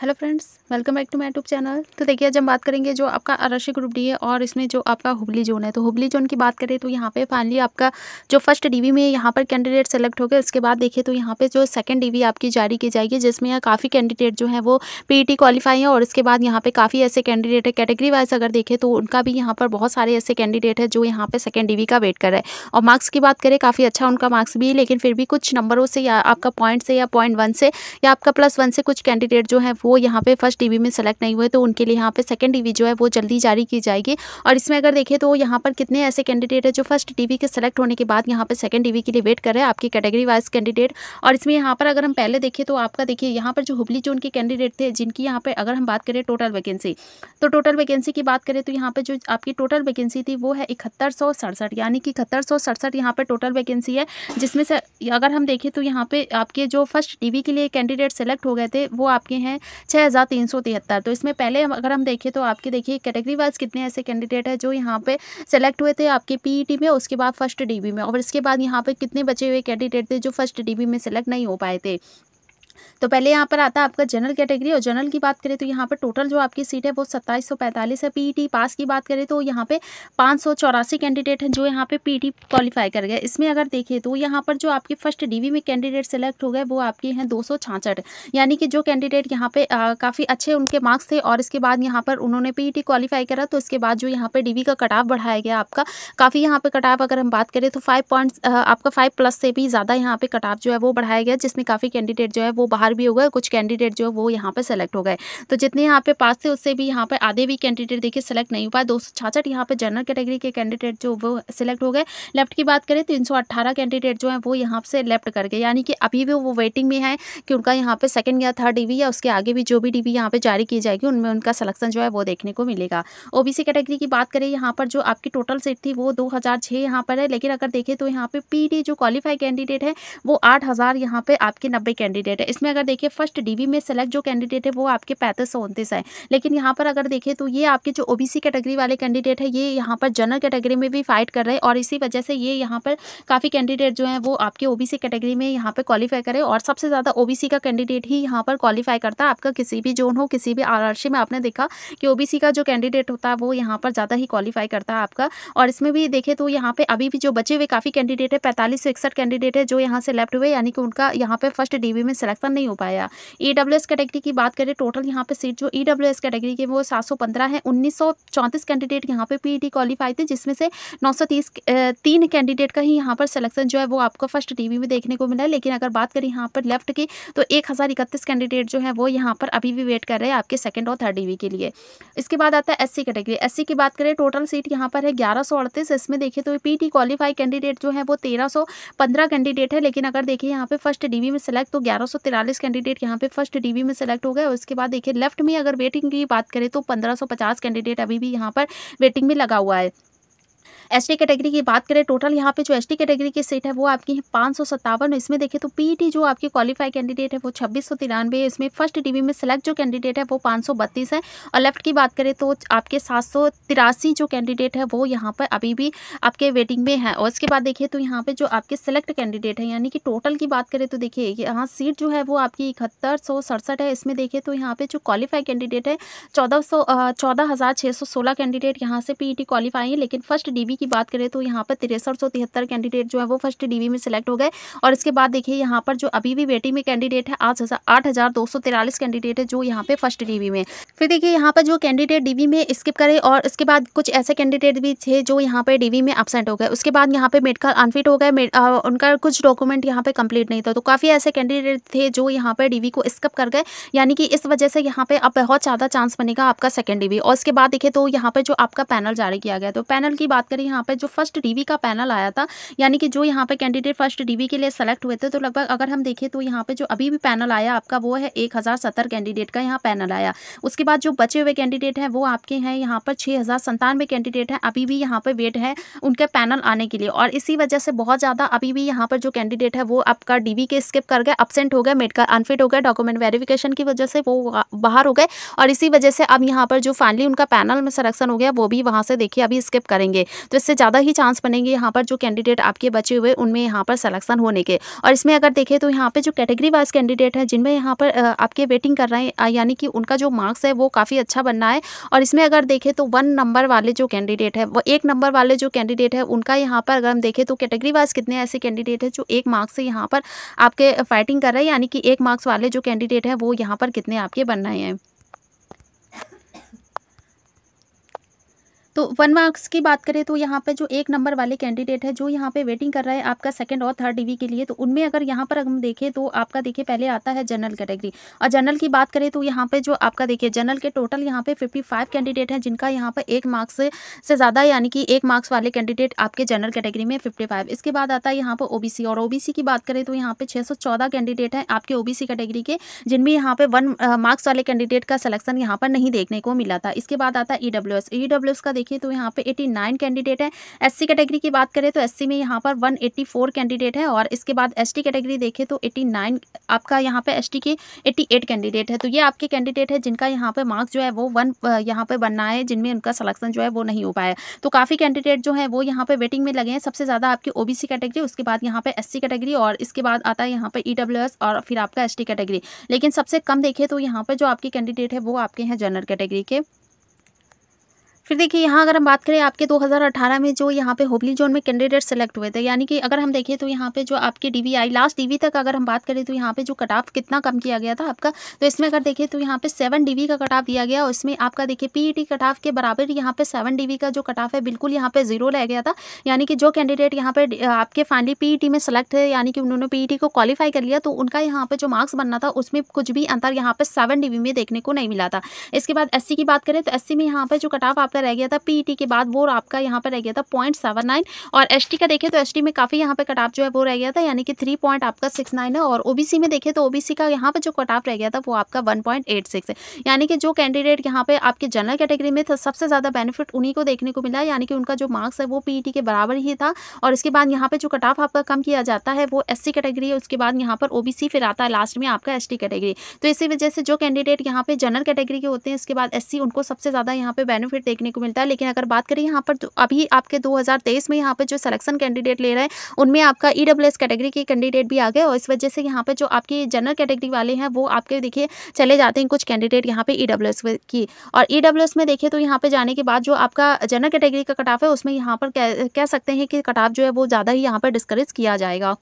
hello friends welcome back to my YouTube channel तो देखिए आज हम बात करेंगे जो आपका आरक्षी ग्रुप डी है और इसमें जो आपका हुबली जोन है तो हुबली जोन की बात करें तो यहाँ पे फाइनली आपका जो फर्स्ट डीवी में यहाँ पर कैंडिडेट सेलेक्ट हो गए उसके बाद देखिए तो यहाँ पे जो सेकंड डीवी आपकी जारी की जाएगी जिसमें यहाँ काफ़ी कैंडिडेट जो है वो पी क्वालिफाई है और इसके बाद यहाँ पर काफ़ी ऐसे कैंडिडेट है कैटेगरी वाइज अगर देखें तो उनका भी यहाँ पर बहुत सारे ऐसे कैंडिडेट है जो यहाँ पर सेकेंड डी का वेट कर रहे हैं और मार्क्स की बात करें काफ़ी अच्छा उनका मार्क्स भी लेकिन फिर भी कुछ नंबरों से या आपका पॉइंट से या पॉइंट से या आपका प्लस से कुछ कैंडिडेट जो है वो यहाँ पे फर्स्ट डी में सेलेक्ट नहीं हुए तो उनके लिए यहाँ पे सेकेंड डी जो है वो जल्दी जारी की जाएगी और इसमें अगर देखें तो यहाँ पर कितने ऐसे कैंडिडेट है जो फर्स्ट डी के सेलेक्ट होने के बाद यहाँ पर सेकेंड डी के लिए वेट कर रहे हैं आपकी कैटेगरी वाइज कैंडिडेट और इसमें यहाँ पर अगर हम पहले देखें तो आपका देखिए यहाँ पर जो हुबली जोन के कैंडिडेट थे जिनकी यहाँ पर अगर हम बात करें टोटल वैकेंसी तो टोटल वैकेंसी की बात करें तो यहाँ पर जो आपकी टोटल वैकेंसी थी वो है इकहत्तर सौ सड़सठ यानी कि इकहत्तर सौ सड़सठ यहाँ पर टोटल वैकेंसी है जिसमें से अगर हम देखें तो यहाँ पे आपके जो फर्स्ट डीवी के लिए कैंडिडेट सेलेक्ट हो गए थे वो आपके हैं छः तो इसमें पहले अगर हम देखें तो आपके देखिए कैटेगरी वाइज कितने ऐसे कैंडिडेट हैं जो यहाँ पे सेलेक्ट हुए थे आपके पीईटी e में उसके बाद फर्स्ट डीबी में और इसके बाद यहाँ पे कितने बचे हुए कैंडिडेट थे जो फर्स्ट डीबी में सेलेक्ट नहीं हो पाए थे तो पहले यहाँ पर आता है आपका जनरल कैटेगरी और जनरल की बात करें तो यहाँ पर टोटल जो आपकी सीट है वो सत्ताईस है पीईटी पास e की बात करें तो यहाँ पे पाँच कैंडिडेट हैं जो यहाँ पे पीईटी क्वालिफाई e कर गए इसमें अगर देखें तो यहाँ पर जो आपके फर्स्ट डीवी में कैंडिडेट सेलेक्ट हो गए वो आपके हैं दो यानी कि जो कैंडिडेट यहाँ पे काफ़ी अच्छे उनके मार्क्स थे और इसके बाद यहाँ पर उन्होंने टी क्वालिफाई e करा तो इसके बाद जो यहाँ पर डीवी का कटाव बढ़ाया गया आपका काफ़ी यहाँ पर कटाव अगर हम बात करें तो फाइव पॉइंट्स आपका फाइव प्लस से भी ज़्यादा यहाँ पे कटाव जो है वो बढ़ाया गया जिसमें काफ़ी कैंडिडेट जो है वो बाहर भी हो गए कुछ कैंडिडेट जो है वो यहाँ पर सेलेक्ट हो गए तो जितने यहाँ पे पास थे उससे भी यहाँ पर आधे भी कैंडिडेट देखिए सेलेक्ट नहीं हो पाए दो सौ छाछठ यहाँ पर जनरल कैटेगरी के कैंडिडेट जो वो सिलेक्ट हो गए लेफ्ट की बात करें तीन कैंडिडेट जो है वो यहाँ से लेफ्ट कर गए यानी कि अभी भी वो वेटिंग में है कि उनका यहाँ पे सेकेंड या थर्ड डिवी या उसके आगे भी जो भी डिवी यहाँ पे जारी की जाएगी उनमें उनका सिलेक्शन जो है वो देखने को मिलेगा ओबीसी कैटेगरी की बात करें यहाँ पर जो आपकी टोटल सीट थी वो दो हज़ार छः यहाँ पर है लेकिन अगर देखें तो यहाँ पे पीडी जो क्वालिफाई कैंडिडेट है वो आठ हज़ार यहाँ पे आपके नब्बे कैंडिडेट है इसमें अगर देखिए फर्स्ट डी में सेलेक्ट जो कैंडिडेट है वो आपके पैंतीस सौ उनतीस है लेकिन यहाँ पर अगर देखें तो ये आपके जो ओ कैटेगरी वाले कैंडिडेट है ये यहाँ पर जनरल कैटेगरी में भी फाइट कर रहे हैं और इसी वजह से ये यहाँ पर काफ़ी कैंडिडेट जो हैं वो आपके ओ कैटेगरी में यहाँ पर क्वालिफाई करें और सबसे ज़्यादा ओ का कैंडिडेट ही यहाँ पर क्वालिफाई करता है आपका किसी भी जोन हो किसी भी आर में आपने देखा कि ओ का जो कैंडिडेट होता है वो यहाँ पर ज़्यादा ही क्वालिफाई करता है आपका और इसमें भी देखें तो यहाँ पर अभी भी जो बचे हुए काफ़ी कैंडिडेट है पैंतालीस सौ इकसठ कैंडिडेट है जो यहाँ से लेफ्ट हुए यानी कि उनका यहाँ पर फर्स्ट डी में सिलेक्शन ओपन नहीं हो पाया ई कैटेगरी की बात करें टोटल यहाँ पे सीट जो ई कैटेगरी के वो सात सौ पंद्रह है उन्नीस कैंडिडेट यहाँ पे पी क्वालिफाई e थे जिसमें से नौ तीन कैंडिडेट का ही यहाँ पर सिलेक्शन जो है वो आपको फर्स्ट टीवी में देखने को मिला है लेकिन अगर बात करें यहाँ पर लेफ्ट की तो एक कैंडिडेट जो है वो यहाँ पर अभी भी वेट कर रहे हैं आपके सेकंड और थर्ड टीवी के लिए इसके बाद आता है एससी कैटेगरी एससी की बात करें टोटल सीट यहाँ पर है ग्यारह इसमें देखें तो पी क्वालिफाई कैंडिडेट जो है वो तेरह कैंडिडेट है लेकिन अगर देखें यहाँ पे फर्स्ट डीवी में सेलेक्ट तो ग्यारह तिरालीस कैंडिडेट यहाँ पे फर्स्ट डीवी में सेलेक्ट हो गए और उसके बाद देखिए लेफ्ट में अगर वेटिंग की बात करें तो पंद्रह कैंडिडेट अभी भी यहाँ पर वेटिंग में लगा हुआ है टी कैटेगरी की बात करें टोटल यहाँ पे जो टी कैटेगरी की सीट है वो आपकी है पाँच सौ सत्तावन इसमें देखें तो पीईटी जो आपकी क्वालिफाई कैंडिडेट है वो छब्बीस सौ तिरानवे है इसमें फर्स्ट डिवी में सेलेक्ट जो कैंडिडेट है वो पाँच सौ बत्तीस है और लेफ्ट की बात करें तो आपके सात सौ तिरासी जो कैंडिडेट है वो यहाँ पर अभी भी आपके वेटिंग में है और इसके बाद देखिए तो यहाँ पे जो आपके सेलेक्ट कैंडिडेट है यानी कि टोटल की बात करें तो देखिए यहाँ सीट जो है वो आपकी इकहत्तर सौ सड़सठ है इसमें देखिए तो यहाँ पे जो क्वालिफाई कैंडिडेट है चौदह सौ चौदह हज़ार सौ सोलह कैंडिडेट यहाँ से पीईटी क्वालिफाई है लेकिन फर्स्ट डीवी की बात करें तो यहाँ पर तिरसठ सौ तिहत्तर कैंडिडेट जो है वो फर्स्ट डीवी में सिलेक्ट हो गए और इसके बाद देखिए यहाँ पर जो अभी भी वेटिंग में कैंडिडेट है आज आठ हज़ार दो सौ तिरालीस कैंडिडेट है जो यहाँ पे फर्स्ट डीवी में फिर देखिए यहाँ पर जो कैंडिडेट डीवी में स्किप करे और इसके बाद कुछ ऐसे कैंडिडेट भी थे जो यहाँ पे डीवी में एबसेंट हो गए उसके बाद यहाँ पे मेडिकल अनफिट हो गए उनका कुछ डॉक्यूमेंट यहाँ पे कंप्लीट नहीं था तो काफ़ी ऐसे कैंडिडेट थे जो यहाँ पे डीवी को स्किप कर गए यानी कि इस वजह से यहाँ पे अब बहुत ज़्यादा चांस बनेगा आपका सेकेंड डीवी और इसके बाद देखिए तो यहाँ पर जो आपका पैनल जारी किया गया तो पैनल की बात करें यहाँ पर जो फर्स्ट डीवी का पैनल आया था यानी कि जो यहाँ पर कैंडिडेट फर्स्ट डीवी के लिए सेलेक्ट हुए थे तो लगभग अगर हम देखें तो यहाँ पर जो अभी भी पैनल आया आपका वो है एक कैंडिडेट का यहाँ पैनल आया उसके बाद जो बचे हुए कैंडिडेट हैं वो आपके हैं यहाँ पर छः कैंडिडेट हैं अभी भी यहाँ पर वेट है उनके पैनल आने के लिए और इसी वजह से बहुत ज़्यादा अभी भी यहाँ पर जो कैंडिडेट है वो आपका डीवी के स्किप कर गए अपसेंट हो गए मेडिकल अनफिट हो गए डॉक्यूमेंट वेरिफिकेशन की वजह से वो बाहर हो गए और इसी वजह से अब यहाँ पर जो फाइनली उनका पैनल में सलेक्शन हो गया वो भी वहाँ से देखिए अभी स्किप करेंगे तो इससे ज़्यादा ही चांस बनेंगे यहाँ पर जो कैंडिडेट आपके बचे हुए उनमें यहाँ पर सलेक्शन होने के और इसमें अगर देखें तो यहाँ पर जो कैटेगरी वाइज कैंडिडेट हैं जिनमें यहाँ पर आपके वेटिंग कर रहे हैं यानी कि उनका जो मार्क्स है वो काफ़ी अच्छा बनना है और इसमें अगर देखें तो वन नंबर वाले जो कैंडिडेट है वो एक नंबर वाले जो कैंडिडेट है उनका यहाँ पर अगर हम देखें तो कैटेगरी वाइज कितने ऐसे कैंडिडेट हैं जो एक मार्क्स से यहाँ पर आपके फाइटिंग कर रहे हैं यानी कि एक मार्क्स वाले जो कैंडिडेट हैं वो यहाँ पर कितने आपके बन रहे हैं तो वन मार्क्स की बात करें तो यहाँ पे जो एक नंबर वाले कैंडिडेट है जो यहाँ पे वेटिंग कर रहा है आपका सेकंड और थर्ड डिवी के लिए तो उनमें अगर यहाँ पर हम देखें तो आपका देखिए पहले आता है जनरल कैटेगरी और जनरल की बात करें तो यहाँ पे जो आपका देखिए जनरल के टोटल यहाँ पे फिफ्टी कैंडिडेट हैं जिनका यहाँ पर एक मार्क्स से ज़्यादा यानी कि एक मार्क्स वाले कैंडिडेट आपके जनरल कैटेगरी में फिफ्टी इसके बाद आता है यहाँ पर ओ और ओ की बात करें तो यहाँ पे छः कैंडिडेट हैं आपके ओ कैटेगरी के जिनमें यहाँ पे वन मार्क्स वाले कैंडिडेट का सलेक्शन यहाँ पर नहीं देखने को मिला था इसके बाद आता है ई e e का देखिए तो यहाँ पे 89 कैंडिडेट है एससी कैटेगरी की बात करें तो एससी में यहाँ पर 184 कैंडिडेट है और इसके बाद एसटी कैटेगरी देखें तो 89 आपका यहाँ पे एसटी के 88 कैंडिडेट है तो ये आपके कैंडिडेट है जिनका यहाँ पे मार्क्स जो है वो वन यहाँ पे बनना है जिनमें उनका सलेक्शन जो है वो नहीं हो पाया तो काफ़ी कैंडिडेट जो है वो यहाँ पे वेटिंग में लगे हैं सबसे ज़्यादा आपकी ओ कैटेगरी उसके बाद यहाँ पे एस कैटेगरी और इसके बाद आता है यहाँ पे ई और फिर आपका एस कैटेगरी लेकिन सबसे कम देखे तो यहाँ पर जो आपके कैंडिडेट है वो आपके हैं जनरल कैटेगरी के फिर देखिए यहाँ अगर हम बात करें आपके 2018 में जो यहाँ पे होबली जोन में कैंडिडेट सेलेक्ट हुए थे यानी कि अगर हम देखें तो यहाँ पे जो आपके डीवीआई लास्ट डीवी तक अगर हम बात करें तो यहाँ पे जो कट ऑफ कितना कम किया गया था आपका तो इसमें अगर देखें तो यहाँ पे सेवन डीवी का कट ऑफ दिया गया और इसमें आपका देखिए पीईटी कट ऑफ के बराबर यहाँ पे सेवन डी का जो कट ऑफ है बिल्कुल यहाँ पे जीरो रह गया था यानी कि जो कैंडिडेट यहाँ पे आपके फाइनली पीईटी e में सेलेक्ट है यानी कि उन्होंने पीईटी e को क्वालिफाई कर लिया तो उनका यहाँ पे जो मार्क्स बनना था उसमें कुछ भी अंतर यहाँ पे सेवन डीवी में देखने को नहीं मिला था इसके बाद एस की बात करें तो एस में यहाँ पे जो कट ऑफ आपका रह गया था पीईटी e के बाद वो आपका यहाँ पर रह गया था पॉइंट सेवन नाइन और एसटी का देखें तो एसटी में काफ़ी यहाँ पे कटाप जो है वो रह गया था यानी कि थ्री पॉइंट आपका सिक्स नाइन है और ओबीसी में देखें तो ओबीसी का यहाँ पर जो कटाप रह गया था वो आपका वन पॉइंट एट सिक्स है यानी कि जो कैंडिडेट यहाँ पे आपके जनरल कैटेगरी में था सबसे ज़्यादा बेनिफिट उन्हीं को देखने को मिला यानी कि उनका जो मार्क्स है वो पी e के बराबर ही था और इसके बाद यहाँ पर जो कटाफ आपका कम किया जाता है वो एस कैटेगरी है उसके बाद यहाँ पर ओ फिर आता है लास्ट में आपका एस कैटेगरी तो इसी वजह से जो कैंडिडेट यहाँ पे जनरल कैटेगरी के होते हैं उसके बाद एस उनको सबसे ज़्यादा यहाँ पे बेनिफिट देखने देखने को मिलता है लेकिन अगर बात करें यहाँ पर तो अभी आपके 2023 में यहाँ पर जो सलेक्शन कैंडिडेट ले रहे हैं उनमें आपका ई e कैटेगरी के कैंडिडेट भी आ गए और इस वजह से यहाँ पर जो आपके जनरल कैटेगरी वाले हैं वो आपके देखिए चले जाते हैं कुछ कैंडिडेट यहाँ पर ई e की और ई e में देखिए तो यहाँ पर जाने के बाद जो आपका जनरल कैटेगरी का कटाफ है उसमें यहाँ पर कह सकते हैं कि कटाफ जो है वो ज़्यादा ही यहाँ पर डिस्करेज किया जाएगा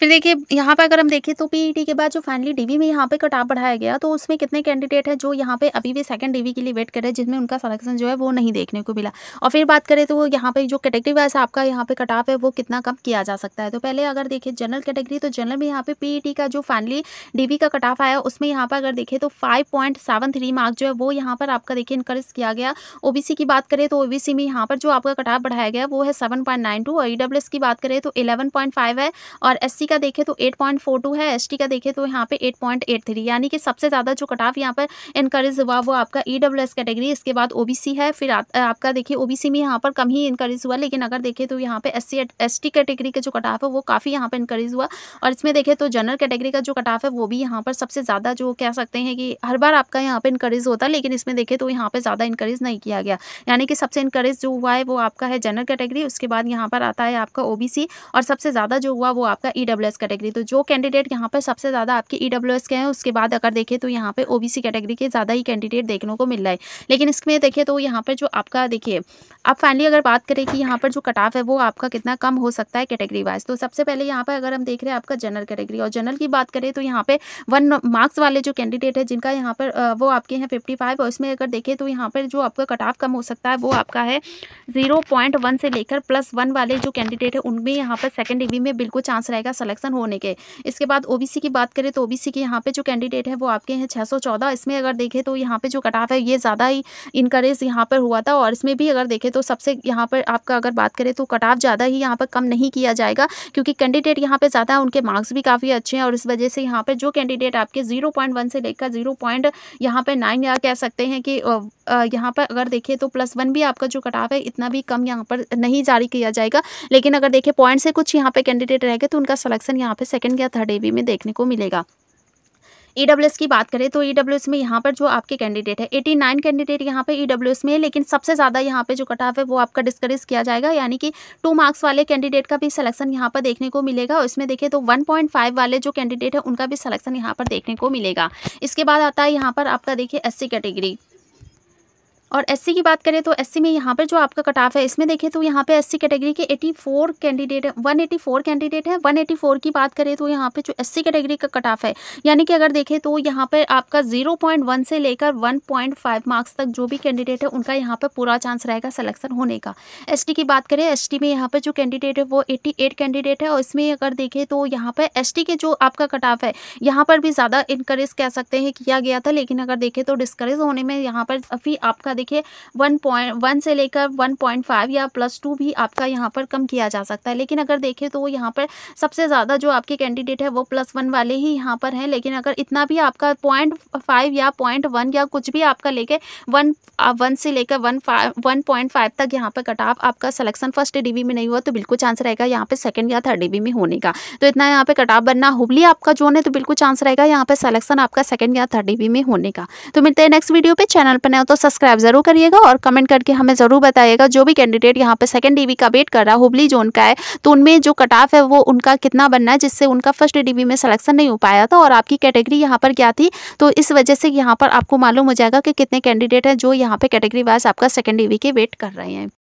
फिर देखिए यहाँ पर अगर हम देखें तो पीईटी e के बाद जो फाइनली डीवी में यहाँ पे कटाव बढ़ाया गया तो उसमें कितने कैंडिडेट हैं जो यहाँ पे अभी भी सेकंड डीवी के लिए वेट कर रहे हैं जिसमें उनका सलेक्शन जो है वो नहीं देखने को मिला और फिर बात करें तो यहाँ पे जो कैटेगरी वाइज आपका यहाँ पे कटाव है वो कितना कम किया जा सकता है तो पहले अगर देखिए जनरल कैटेगरी तो जनरल में यहाँ पे पीई e का जो फाइनली डीवी का कटाफ आया उसमें यहाँ पर अगर देखें तो फाइव मार्क्स जो है वो यहाँ पर आपका देखिए इंकरेज किया गया ओ की बात करें तो ओ में यहाँ पर जो आपका कटाव बढ़ाया गया वो है सेवन और ई की बात करें तो इलेवन है और एस का देखें तो 8.42 है एसटी का देखें तो यहाँ पे 8.83 यानी कि सबसे ज़्यादा जो कटाव यहाँ पर इनकरेज हुआ वो आपका ई e कैटेगरी इसके बाद ओ है फिर आ, आपका देखिए ओ में यहाँ पर कम ही इनकरेज हुआ लेकिन अगर देखें तो यहाँ पे एस सी कैटेगरी का जो कटाव है वो काफ़ी यहाँ पर इनकरेज हुआ और इसमें देखें तो जनरल कैटेगरी का जो कटाव है वो भी यहाँ पर सबसे ज़्यादा जो कह सकते हैं कि हर बार आपका यहाँ पर इनकरेज होता है लेकिन इसमें देखें तो यहाँ पर ज़्यादा इनकरेज नहीं किया गया यानी कि सबसे इनकरेज जो हुआ है वो आपका है जनरल कैटेगरी उसके बाद यहाँ पर आता है आपका ओ और सबसे ज़्यादा जो हुआ वो आपका E e EWS e category तो जो कैंडिडेट यहाँ पर सबसे ज़्यादा आपके ईडब्ल्यूएस e के हैं उसके बाद अगर देखें तो यहाँ पे ओबीसी कैटेगरी के ज़्यादा ही कैंडिडेट देखने को मिल रहा है लेकिन इसमें देखें तो यहाँ पर जो आपका देखिए अब फाइनली अगर बात करें कि यहाँ पर जो कट ऑफ है वो आपका कितना कम हो सकता है कैटेगरी वाइज तो सबसे पहले यहाँ पर अगर हम देख रहे हैं आपका जनरल कैटेगरी और जनरल की बात करें तो यहाँ पे वन मार्क्स वाले जो कैंडिडेट है जिनका यहाँ पर वो आपके हैं फिफ्टी फाइव और इसमें अगर देखें तो यहाँ पर जो आपका कट ऑफ कम हो सकता है वो आपका है जीरो पॉइंट वन से लेकर प्लस वन वाले जो कैंडिडेट है उनमें यहाँ पर सेकेंड डिवी में बिल्कुल चांस रहेगा सलेक्शन होने के इसके बाद ओबीसी की बात करें तो ओबीसी के यहाँ पे जो कैंडिडेट है वो आपके हैं छः इसमें अगर देखें तो यहाँ पे जो कटाफ है ये ज़्यादा ही इंकरेज यहाँ पर हुआ था और इसमें भी अगर देखें तो सबसे यहाँ पर आपका अगर बात करें तो कटाफ ज़्यादा ही यहाँ पर कम नहीं किया जाएगा क्योंकि कैंडिडेट यहाँ पर ज़्यादा है उनके मार्क्स भी काफ़ी अच्छे हैं और इस वजह से यहाँ पर जो कैंडिडेट आपके जीरो से लेकर जीरो पॉइंट यहाँ पर नाइन या कह सकते हैं कि यहाँ पर अगर देखें तो प्लस वन भी आपका जो कटाव है इतना भी कम यहाँ पर नहीं जारी किया जाएगा लेकिन अगर देखें पॉइंट से कुछ यहाँ पर कैंडिडेट रह गए तो उनका सलेक्शन यहाँ पर सेकेंड या थर्ड ए में देखने को मिलेगा ई e की बात करें तो ई e में यहाँ पर जो आपके कैंडिडेट है 89 कैंडिडेट यहाँ पे ई e में है लेकिन सबसे ज़्यादा यहाँ पे जो कटाव है वो आपका डिस्करेज किया जाएगा यानी कि टू मार्क्स वाले कैंडिडेट का भी सिलेक्शन यहाँ पर देखने को मिलेगा इसमें देखें तो 1.5 वाले जो कैंडिडेट है उनका भी सलेक्शन यहाँ पर देखने को मिलेगा इसके बाद आता है यहाँ पर आपका देखिए एस कैटेगरी और एससी की बात करें तो एससी में यहाँ पर जो आपका कट ऑफ है इसमें देखें तो यहाँ पे एससी कैटेगरी के 84 कैंडिडेट है 184 कैंडिडेट है 184 की बात करें तो यहाँ पे जो एससी कैटेगरी का कट ऑफ है यानी कि अगर देखें तो यहाँ पर आपका 0.1 से लेकर 1.5 मार्क्स तक जो भी कैंडिडेट है उनका यहाँ पर पूरा चांस रहेगा सलेक्शन होने का एस की बात करें एस में यहाँ पर जो कैंडिडेट है वो एट्टी कैंडिडेट है और इसमें अगर देखें तो यहाँ पर एस के जो आपका कट ऑफ है यहाँ पर भी ज़्यादा इनक्रेज कह सकते हैं किया गया था लेकिन अगर देखें तो डिस्करेज होने में यहाँ पर अभी आपका देखिए वन पॉइंट वन से लेकर वन पॉइंट फाइव या प्लस टू भी आपका यहाँ पर कम किया जा सकता है लेकिन अगर देखें तो यहाँ पर सबसे ज़्यादा जो आपके कैंडिडेट है वो प्लस वन वाले ही यहाँ पर हैं लेकिन अगर इतना भी आपका पॉइंट फाइव या पॉइंट वन या कुछ भी आपका लेके वन वन से लेकर one five one point five तक यहाँ पर कट ऑफ आपका सलेक्शन फर्स्ट डिवी में नहीं हुआ तो बिल्कुल चांस रहेगा यहाँ पर सेकेंड या थर्ड डिवी में होने का तो इतना यहाँ पर कट ऑफ बनना हुबली आपका जोन है तो बिल्कुल चांस रहेगा यहाँ पर सलेक्शन आपका सेकेंड या थर्ड डिवी में होने का तो मिलते हैं नेक्स्ट वीडियो पे चैनल पर नए हो तो सब्सक्राइब ज़रूर करिएगा और कमेंट करके हमें ज़रूर बताइएगा जो भी कैंडिडेट यहाँ पर सेकेंड डिवी का वेट कर रहा है हुबली जोन का है तो उनमें जो कटाफ है वो उनका कितना बनना है जिससे उनका फर्स्ट डी में सलेक्शन नहीं हो पाया था और आपकी कैटेगरी यहाँ पर क्या थी तो इस वजह से यहाँ पर आपको मालूम हो जाएगा कि कितने कैंडिडेट हैं जो यहाँ पे कैटेगरी वाइज आपका सेकेंड डीवी के वेट कर रहे हैं